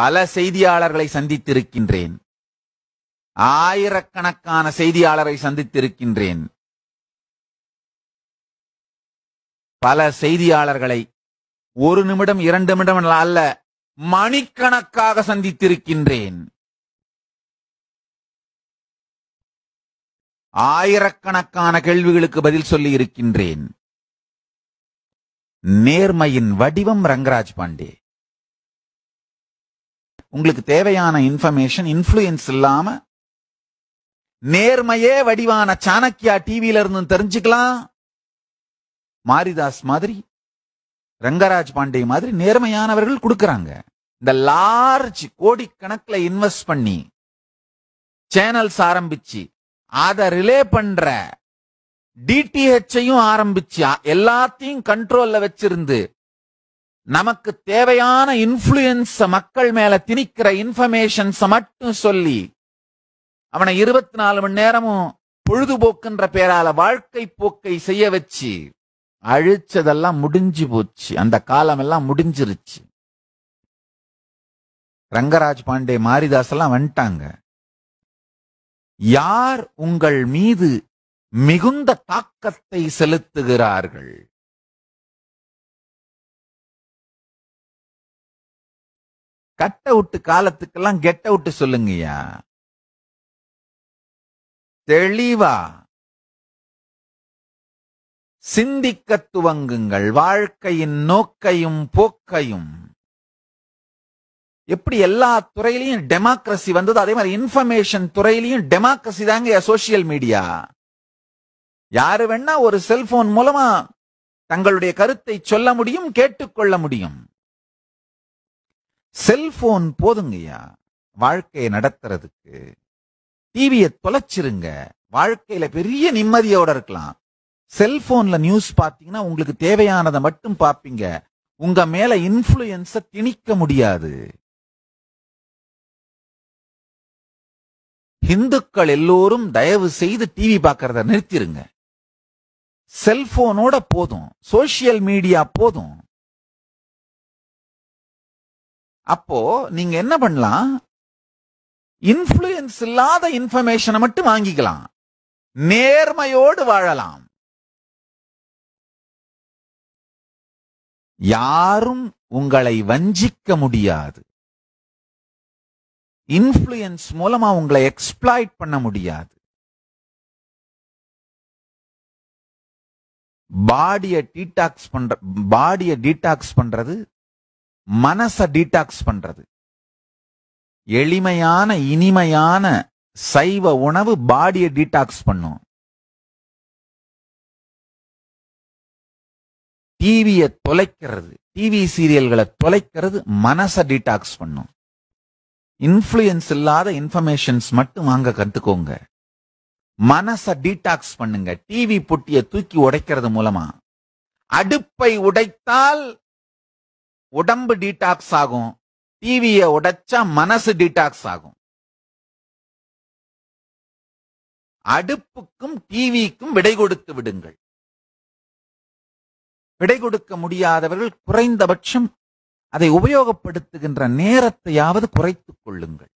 பல செய்தியாளர்களை சந்தித்திருக்கின்றேன் ஆயிரக்கணக்கான செய்தியாளரை சந்தித்திருக்கின்றேன் பல செய்தியாளர்களை ஒரு நிமிடம் இரண்டு நிமிடம் அல்ல மணிக்கணக்காக சந்தித்திருக்கின்றேன் ஆயிரக்கணக்கான கேள்விகளுக்கு பதில் சொல்லி இருக்கின்றேன் நேர்மையின் வடிவம் ரங்கராஜ் பாண்டே உங்களுக்கு தேவையான இன்ஃபர்மேஷன் இன்ஃப்ளூயன்ஸ் இல்லாம நேர்மையே வடிவான சாணக்கியா டிவியில இருந்து தெரிஞ்சுக்கலாம் மாரிதாஸ் மாதிரி ரங்கராஜ் பாண்டே மாதிரி நேர்மையானவர்கள் கொடுக்கறாங்க இந்த லார்ஜ் கோடிக்கணக்கில் இன்வெஸ்ட் பண்ணி சேனல்ஸ் ஆரம்பிச்சு அதை ரிலே பண்ற டிடிஹெச்சையும் ஆரம்பிச்சு எல்லாத்தையும் கண்ட்ரோல்ல வச்சிருந்து நமக்கு தேவையான இன்ஃபுளுயன்ஸ மக்கள் மேல திணிக்கிற இன்ஃபர்மேஷன்ஸ மட்டும் சொல்லி அவனை இருபத்தி நாலு மணி நேரமும் பொழுதுபோக்குன்ற பேரால வாழ்க்கை போக்கை செய்ய வச்சு அழிச்சதெல்லாம் முடிஞ்சு போச்சு அந்த காலம் எல்லாம் முடிஞ்சிருச்சு ரங்கராஜ் பாண்டே மாரிதாஸ் எல்லாம் வந்துட்டாங்க யார் உங்கள் மீது மிகுந்த தாக்கத்தை செலுத்துகிறார்கள் கட் அவுட் காலத்துக்கெல்லாம் கெட் அவுட் சொல்லுங்கய்யா தெளிவா சிந்திக்க துவங்குங்கள் வாழ்க்கையின் நோக்கையும் போக்கையும் எப்படி எல்லா துறையிலையும் டெமோக்ரஸி வந்தது அதே மாதிரி இன்ஃபர்மேஷன் துறையிலையும் டெமோக்ரஸி தாங்க சோசியல் மீடியா யாரு வேணா ஒரு செல்போன் மூலமா தங்களுடைய கருத்தை சொல்ல முடியும் கேட்டுக்கொள்ள முடியும் செல்போன் போதுங்கய்யா வாழ்க்கையை நடத்துறதுக்கு டிவியை தொலைச்சிருங்க வாழ்க்கையில பெரிய நிம்மதியோட இருக்கலாம் செல்போன்ல நியூஸ் பார்த்தீங்கன்னா உங்களுக்கு தேவையானதை மட்டும் பார்ப்பீங்க உங்க மேல இன்ஃபுளுயன்ஸ திணிக்க முடியாது இந்துக்கள் எல்லோரும் தயவு செய்து டிவி பார்க்கறத நிறுத்திருங்க செல்போனோட போதும் சோசியல் மீடியா போதும் அப்போ நீங்க என்ன பண்ணலாம் இன்ஃபுளுயன்ஸ் இல்லாத இன்ஃபர்மேஷனை மட்டும் வாங்கிக்கலாம் நேர்மையோடு வாழலாம் யாரும் உங்களை வஞ்சிக்க முடியாது இன்ஃப்ளூயன்ஸ் மூலமா உங்களை எக்ஸ்பிளாய்ட் பண்ண முடியாது பாடியை டீடாக்ஸ் பண்ற பாடியை டீடாக்ஸ் பண்றது மனசை டீடாக்ஸ் பண்றது எளிமையான இனிமையான சைவ உணவு பாடியை டீடாக்ஸ் பண்ணும் டிவியை தொலைக்கிறது டிவி சீரியல்களை தொலைக்கிறது மனசை டீடாக்ஸ் பண்ணும் இன்ஃப்ளூயன்ஸ் இல்லாத இன்ஃபர்மேஷன்ஸ் மட்டும் வாங்க கத்துக்கோங்க மனசை டீடாக்ஸ் பண்ணுங்க டிவி பொட்டியை தூக்கி உடைக்கிறது மூலமா அடுப்பை உடைத்தால் உடம்பு டீடாக்ஸ் ஆகும் டிவியை உடைச்சா மனசு டீடாக்ஸ் ஆகும் அடுப்புக்கும் டிவிக்கும் விடை கொடுத்து விடுங்கள் விடை கொடுக்க முடியாதவர்கள் குறைந்தபட்சம் அதை உபயோகப்படுத்துகின்ற நேரத்தையாவது குறைத்துக் கொள்ளுங்கள்